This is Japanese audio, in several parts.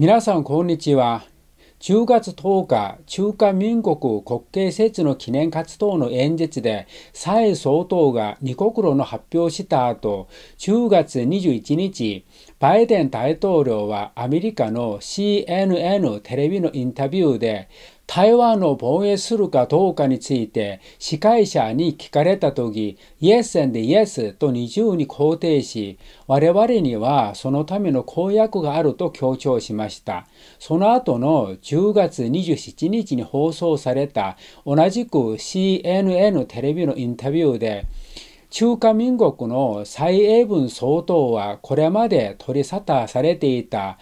皆さんこんにちは10月10日中華民国国慶節の記念活動の演説で蔡総統が二国論の発表した後10月21日バイデン大統領はアメリカの CNN テレビのインタビューで台湾を防衛するかどうかについて司会者に聞かれた時、Yes and Yes と二重に肯定し、我々にはそのための公約があると強調しました。その後の10月27日に放送された同じく CNN テレビのインタビューで、中華民国の蔡英文総統はこれまで取り沙汰されていた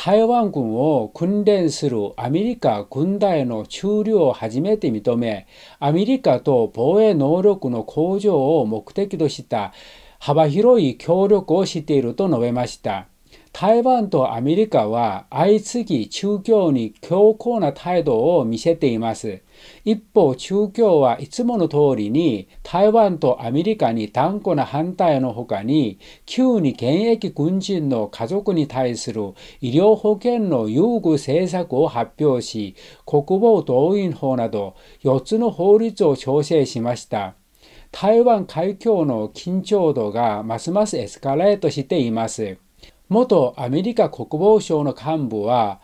台湾軍を訓練するアメリカ軍隊の駐留を初めて認め、アメリカと防衛能力の向上を目的とした幅広い協力をしていると述べました。台湾とアメリカは相次ぎ中共に強硬な態度を見せています。一方、中共はいつもの通りに台湾とアメリカに断固な反対のほかに、旧に現役軍人の家族に対する医療保険の優遇政策を発表し、国防動員法など4つの法律を調整しました。台湾海峡の緊張度がますますエスカレートしています。元アメリカ国防省の幹部は、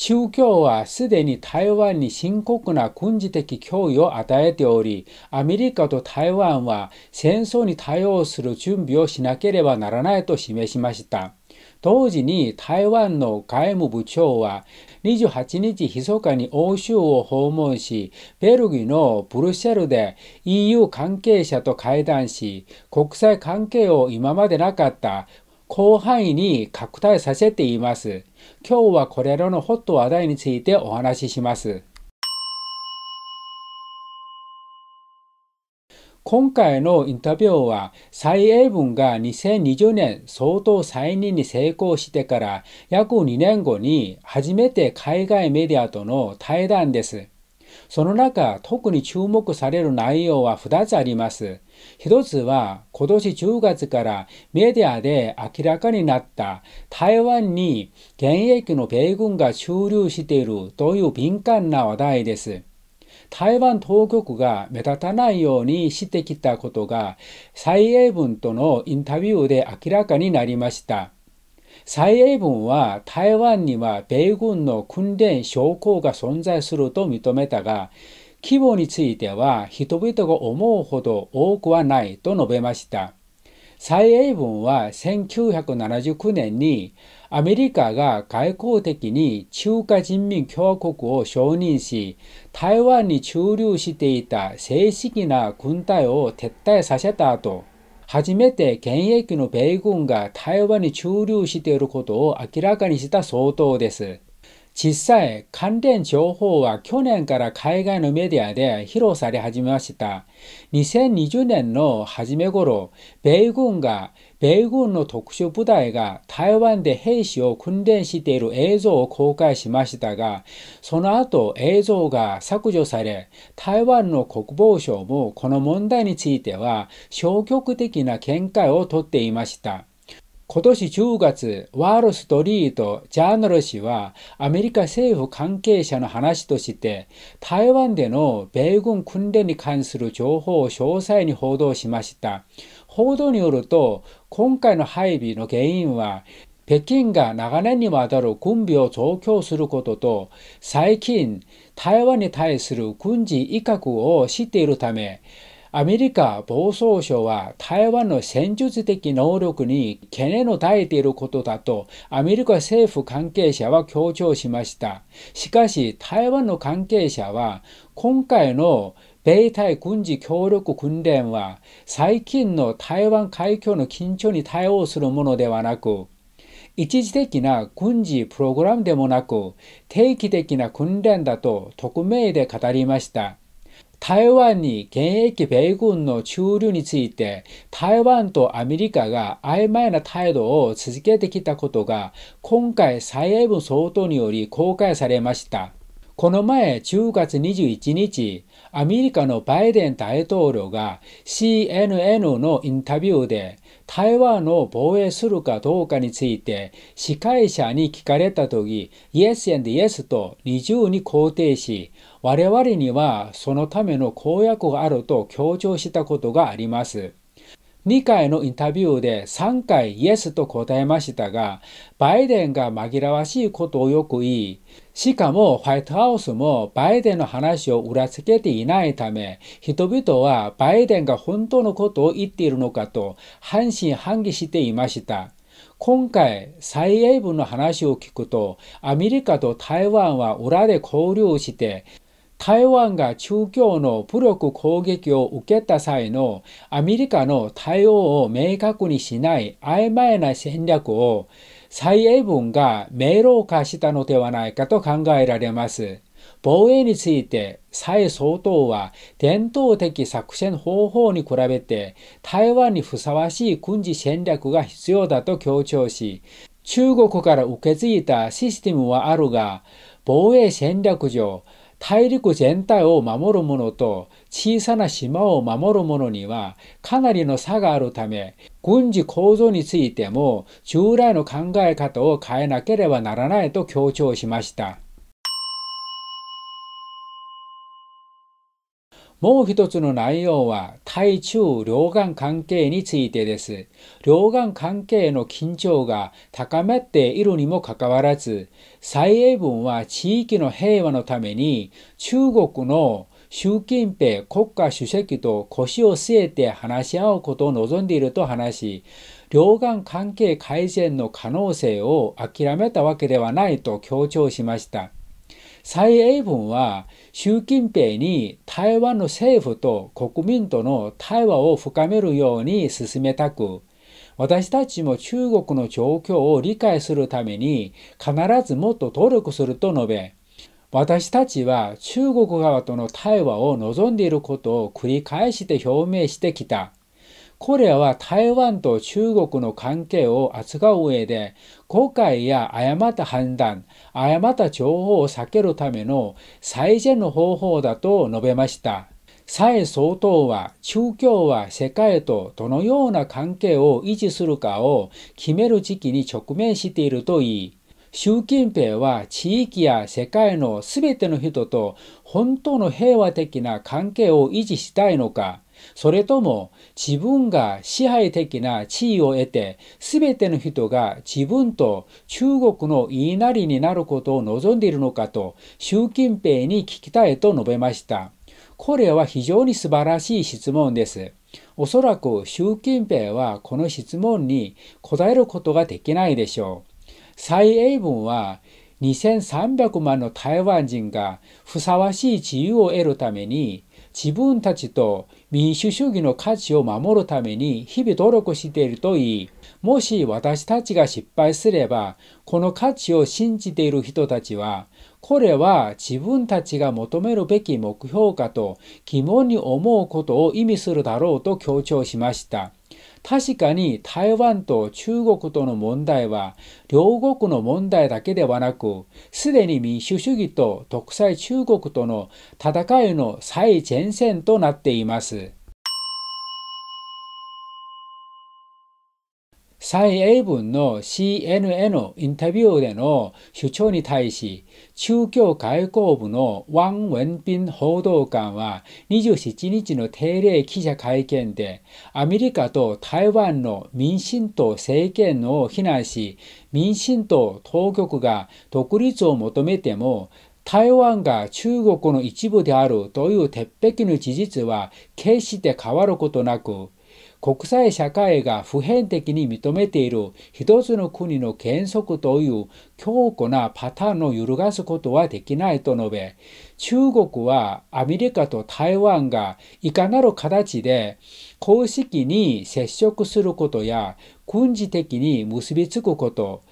中共はすでに台湾に深刻な軍事的脅威を与えており、アメリカと台湾は戦争に対応する準備をしなければならないと示しました。同時に台湾の外務部長は28日密かに欧州を訪問し、ベルギーのブルシェルで EU 関係者と会談し、国際関係を今までなかった広範囲に拡大させています。今日はこれらのホット話題についてお話しします。今回のインタビューは、蔡英文が2020年総統再任に成功してから約2年後に初めて海外メディアとの対談です。その中、特に注目される内容は2つあります。1つは、今年10月からメディアで明らかになった台湾に現役の米軍が駐留しているという敏感な話題です。台湾当局が目立たないようにしてきたことが蔡英文とのインタビューで明らかになりました。蔡英文は台湾には米軍の訓練将校が存在すると認めたが、規模については人々が思うほど多くはないと述べました。蔡英文は1979年にアメリカが外交的に中華人民共和国を承認し、台湾に駐留していた正式な軍隊を撤退させた後、初めて現役の米軍が台湾に駐留していることを明らかにした総統です。実際、関連情報は去年から海外のメディアで披露され始めました。2020年の初め頃、米軍が、米軍の特殊部隊が台湾で兵士を訓練している映像を公開しましたが、その後映像が削除され、台湾の国防省もこの問題については消極的な見解をとっていました。今年10月、ワール・ストリート・ジャーナル氏は、アメリカ政府関係者の話として、台湾での米軍訓練に関する情報を詳細に報道しました。報道によると、今回の配備の原因は、北京が長年にわたる軍備を増強することと、最近、台湾に対する軍事威嚇をしているため、アメリカ防総省は台湾の戦術的能力に懸念を抱えていることだとアメリカ政府関係者は強調しました。しかし台湾の関係者は今回の米対軍事協力訓練は最近の台湾海峡の緊張に対応するものではなく一時的な軍事プログラムでもなく定期的な訓練だと匿名で語りました。台湾に現役米軍の駐留について台湾とアメリカが曖昧な態度を続けてきたことが今回蔡英文総統により公開されました。この前10月21日、アメリカのバイデン大統領が CNN のインタビューで台湾を防衛するかどうかについて司会者に聞かれた時、Yes and Yes と二重に肯定し、我々にはそのための公約があると強調したことがあります。2回のインタビューで3回イエスと答えましたが、バイデンが紛らわしいことをよく言い、しかもホワイトハウスもバイデンの話を裏付けていないため、人々はバイデンが本当のことを言っているのかと半信半疑していました。今回、蔡英文の話を聞くと、アメリカと台湾は裏で交流して、台湾が中共の武力攻撃を受けた際のアメリカの対応を明確にしない曖昧な戦略を蔡英文が明朗化したのではないかと考えられます。防衛について蔡総統は伝統的作戦方法に比べて台湾にふさわしい軍事戦略が必要だと強調し中国から受け継いだシステムはあるが防衛戦略上大陸全体を守る者と小さな島を守る者にはかなりの差があるため軍事構造についても従来の考え方を変えなければならないと強調しました。もう一つの内容は、対中両岸関係についてです。両岸関係の緊張が高まっているにもかかわらず、蔡英文は地域の平和のために、中国の習近平国家主席と腰を据えて話し合うことを望んでいると話し、両岸関係改善の可能性を諦めたわけではないと強調しました。蔡英文は習近平に台湾の政府と国民との対話を深めるように進めたく、私たちも中国の状況を理解するために必ずもっと努力すると述べ、私たちは中国側との対話を望んでいることを繰り返して表明してきた。これは台湾と中国の関係を扱う上で、後悔や誤った判断、誤った情報を避けるための最善の方法だと述べました。蔡総統は中共は世界とどのような関係を維持するかを決める時期に直面しているといい、習近平は地域や世界の全ての人と本当の平和的な関係を維持したいのか、それとも自分が支配的な地位を得て、全ての人が自分と中国の言いなりになることを望んでいるのかと、習近平に聞きたいと述べました。これは非常に素晴らしい質問です。おそらく習近平はこの質問に答えることができないでしょう。蔡英文は2300万の台湾人がふさわしい自由を得るために自分たちと民主主義の価値を守るために日々努力しているといい、もし私たちが失敗すれば、この価値を信じている人たちは、これは自分たちが求めるべき目標かと疑問に思うことを意味するだろうと強調しました。確かに台湾と中国との問題は両国の問題だけではなく、すでに民主主義と独裁中国との戦いの最前線となっています。蔡英文の CNN インタビューでの主張に対し、中共外交部のワン・ウェンビン報道官は27日の定例記者会見で、アメリカと台湾の民進党政権を非難し、民進党当局が独立を求めても、台湾が中国の一部であるという鉄壁の事実は決して変わることなく、国際社会が普遍的に認めている一つの国の原則という強固なパターンを揺るがすことはできないと述べ、中国はアメリカと台湾がいかなる形で公式に接触することや軍事的に結びつくこと、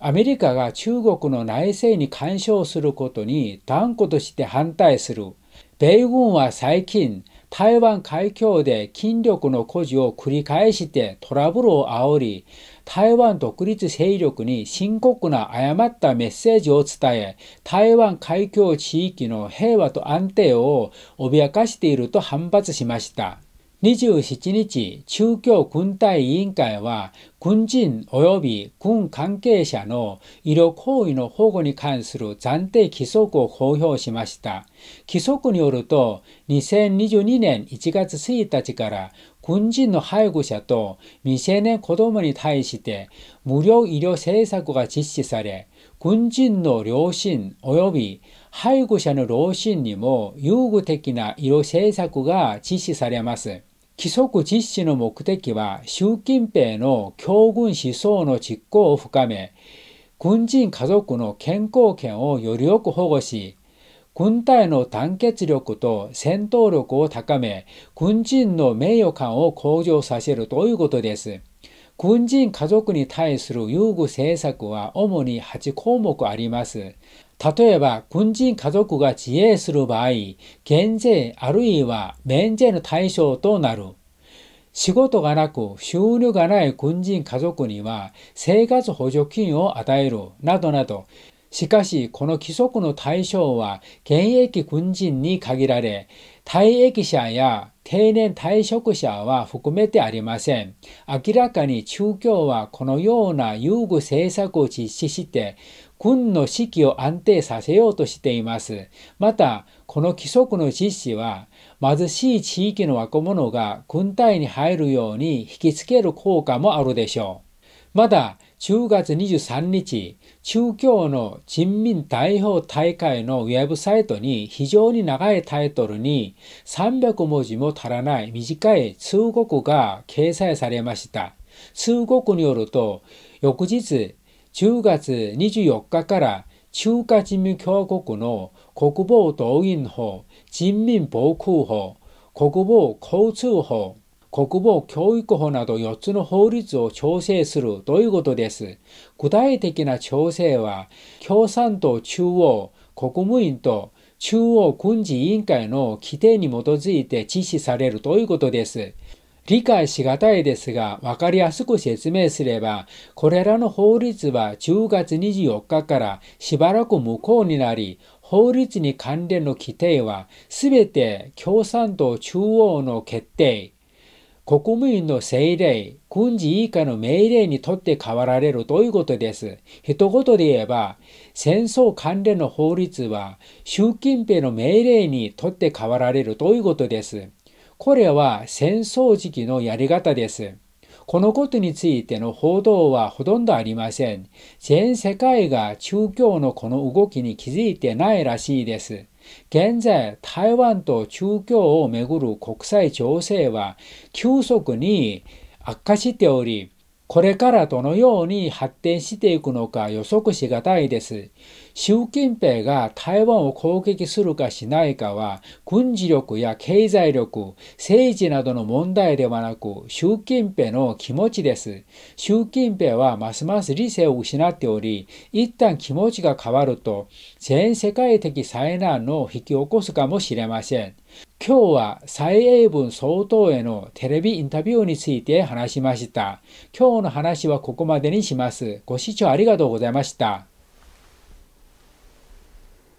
アメリカが中国の内政に干渉することに断固として反対する。米軍は最近、台湾海峡で筋力の誇示を繰り返してトラブルを煽り、台湾独立勢力に深刻な誤ったメッセージを伝え、台湾海峡地域の平和と安定を脅かしていると反発しました。27日、中共軍隊委員会は、軍人及び軍関係者の医療行為の保護に関する暫定規則を公表しました。規則によると、2022年1月1日から、軍人の配偶者と未成年子供に対して、無料医療政策が実施され、軍人の両親及び配偶者の両親にも優遇的な医療政策が実施されます。規則実施の目的は習近平の強軍思想の実行を深め、軍人家族の健康権をよりよく保護し、軍隊の団結力と戦闘力を高め、軍人の名誉感を向上させるということです。軍人家族に対する優遇政策は主に8項目あります。例えば、軍人家族が自衛する場合、減税あるいは免税の対象となる。仕事がなく収入がない軍人家族には生活補助金を与えるなどなどしかしこの規則の対象は現役軍人に限られ退役者や定年退職者は含めてありません明らかに中共はこのような優遇政策を実施して軍の士気を安定させようとしています。また、この規則の実施は、貧しい地域の若者が軍隊に入るように引きつける効果もあるでしょう。まだ、10月23日、中共の人民代表大会のウェブサイトに非常に長いタイトルに300文字も足らない短い通告が掲載されました。通告によると、翌日、10月24日から中華人民共和国の国防動員法、人民防空法、国防交通法、国防教育法など4つの法律を調整するということです。具体的な調整は、共産党中央国務院と中央軍事委員会の規定に基づいて実施されるということです。理解しがたいですが、わかりやすく説明すれば、これらの法律は10月24日からしばらく無効になり、法律に関連の規定は全て共産党中央の決定、国務院の政令、軍事以下の命令にとって変わられるということです。一言で言えば、戦争関連の法律は習近平の命令にとって変わられるということです。これは戦争時期のやり方です。このことについての報道はほとんどありません。全世界が中共のこの動きに気づいてないらしいです。現在、台湾と中共をめぐる国際情勢は急速に悪化しており、これからどのように発展していくのか予測しがたいです。習近平が台湾を攻撃するかしないかは、軍事力や経済力、政治などの問題ではなく、習近平の気持ちです。習近平はますます理性を失っており、一旦気持ちが変わると、全世界的災難を引き起こすかもしれません。今日は蔡英文総統へのテレビインタビューについて話しました。今日の話はここまでにします。ご視聴ありがとうございました。